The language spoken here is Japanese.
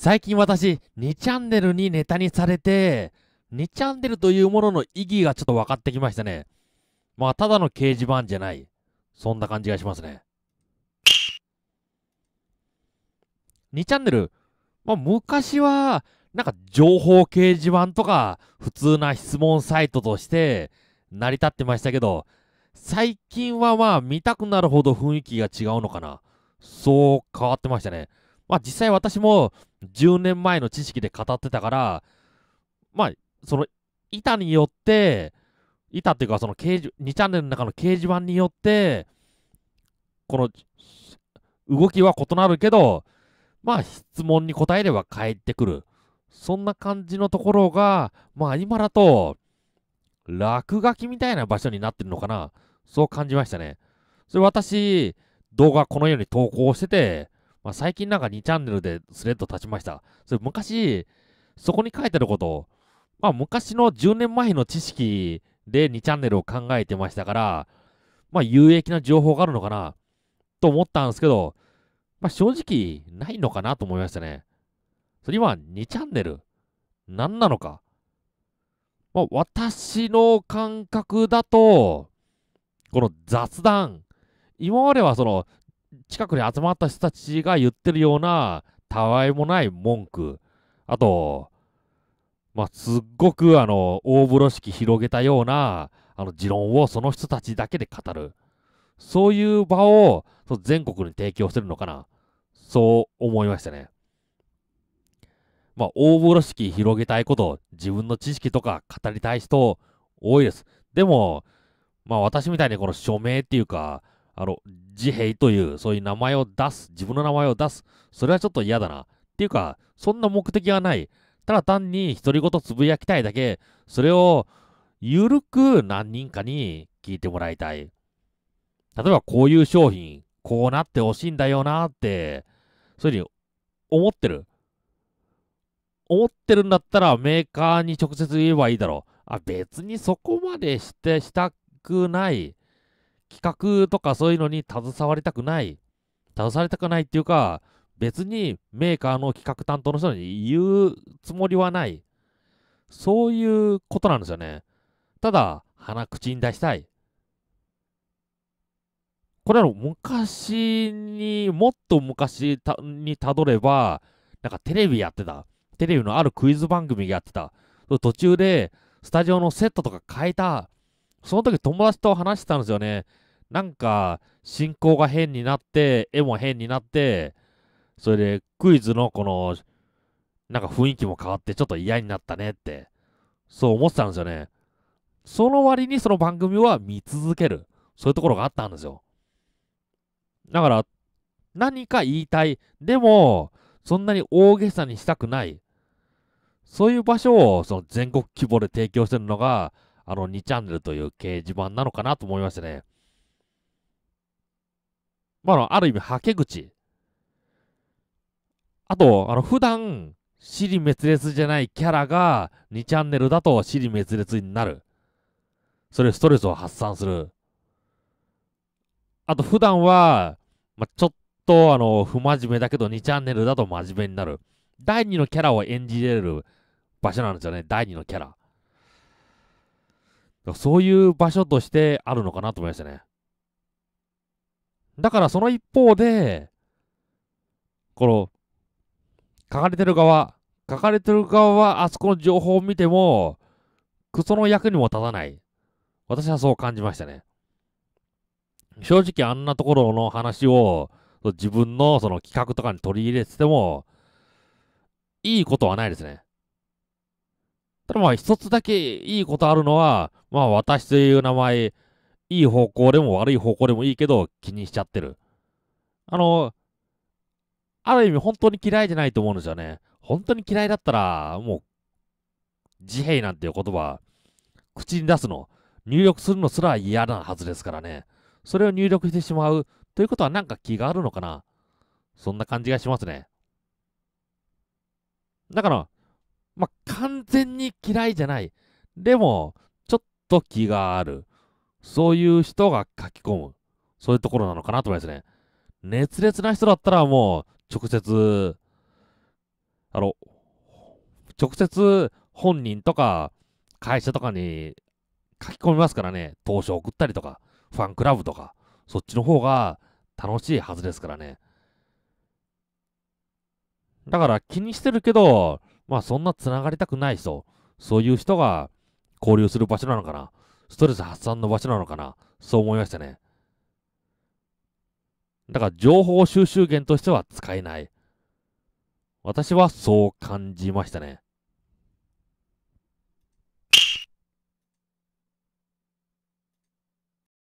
最近私、2チャンネルにネタにされて、2チャンネルというものの意義がちょっと分かってきましたね。まあ、ただの掲示板じゃない。そんな感じがしますね。2チャンネル。まあ、昔は、なんか情報掲示板とか、普通な質問サイトとして成り立ってましたけど、最近はまあ見たくなるほど雰囲気が違うのかな。そう変わってましたね。まあ実際私も10年前の知識で語ってたから、まあ、その板によって、板っていうかその掲示、2チャンネルの中の掲示板によって、この動きは異なるけど、まあ質問に答えれば返ってくる。そんな感じのところが、まあ今だと、落書きみたいな場所になってるのかな。そう感じましたね。それ私、動画このように投稿してて、まあ、最近なんか2チャンネルでスレッド立ちました。それ昔、そこに書いてあること、まあ昔の10年前の知識で2チャンネルを考えてましたから、まあ有益な情報があるのかなと思ったんですけど、まあ正直ないのかなと思いましたね。それは2チャンネル、何なのか。まあ私の感覚だと、この雑談、今まではその近くに集まった人たちが言ってるような、たわいもない文句。あと、まあ、すっごくあの、大風呂敷広げたような、あの、持論をその人たちだけで語る。そういう場を全国に提供してるのかな。そう思いましたね。まあ、大風呂敷広げたいこと、自分の知識とか語りたい人多いです。でも、まあ私みたいにこの署名っていうか、あの、自閉という、そういう名前を出す、自分の名前を出す、それはちょっと嫌だな。っていうか、そんな目的はない。ただ単に独り言つぶやきたいだけ、それを、ゆるく何人かに聞いてもらいたい。例えば、こういう商品、こうなってほしいんだよなって、そういうふうに思ってる。思ってるんだったら、メーカーに直接言えばいいだろう。あ、別にそこまでしてしたくない。企画とかそういうのに携わりたくない。携わりたくないっていうか、別にメーカーの企画担当の人に言うつもりはない。そういうことなんですよね。ただ、鼻口に出したい。これは昔に、もっと昔にたどれば、なんかテレビやってた。テレビのあるクイズ番組やってた。途中で、スタジオのセットとか変えた。その時友達と話してたんですよね。なんか、進行が変になって、絵も変になって、それでクイズのこの、なんか雰囲気も変わってちょっと嫌になったねって、そう思ってたんですよね。その割にその番組は見続ける。そういうところがあったんですよ。だから、何か言いたい。でも、そんなに大げさにしたくない。そういう場所をその全国規模で提供してるのが、あの2チャンネルという掲示板なのかなと思いましてね。まあ、ある意味、はけ口。あと、あの、普段、に滅裂じゃないキャラが、2チャンネルだとに滅裂になる。それ、ストレスを発散する。あと、普段は、まあ、ちょっと、あの、不真面目だけど、2チャンネルだと真面目になる。第2のキャラを演じれる場所なんですよね、第2のキャラ。そういう場所としてあるのかなと思いましたね。だからその一方で、この、書かれてる側、書かれてる側はあそこの情報を見ても、クソの役にも立たない。私はそう感じましたね。正直あんなところの話を自分のその企画とかに取り入れてても、いいことはないですね。ただまあ一つだけいいことあるのは、まあ私という名前、いい方向でも悪い方向でもいいけど気にしちゃってる。あの、ある意味本当に嫌いじゃないと思うんですよね。本当に嫌いだったら、もう、自閉なんていう言葉、口に出すの、入力するのすら嫌なはずですからね。それを入力してしまうということはなんか気があるのかな。そんな感じがしますね。だから、まあ、完全に嫌いじゃない。でも、ちょっと気がある。そういう人が書き込む。そういうところなのかなと思いますね。熱烈な人だったらもう、直接、あの、直接本人とか会社とかに書き込みますからね。投書送ったりとか、ファンクラブとか、そっちの方が楽しいはずですからね。だから気にしてるけど、まあそんな繋がりたくない人、そういう人が交流する場所なのかな。ストレス発散の場所なのかな。そう思いましたね。だから情報収集源としては使えない。私はそう感じましたね。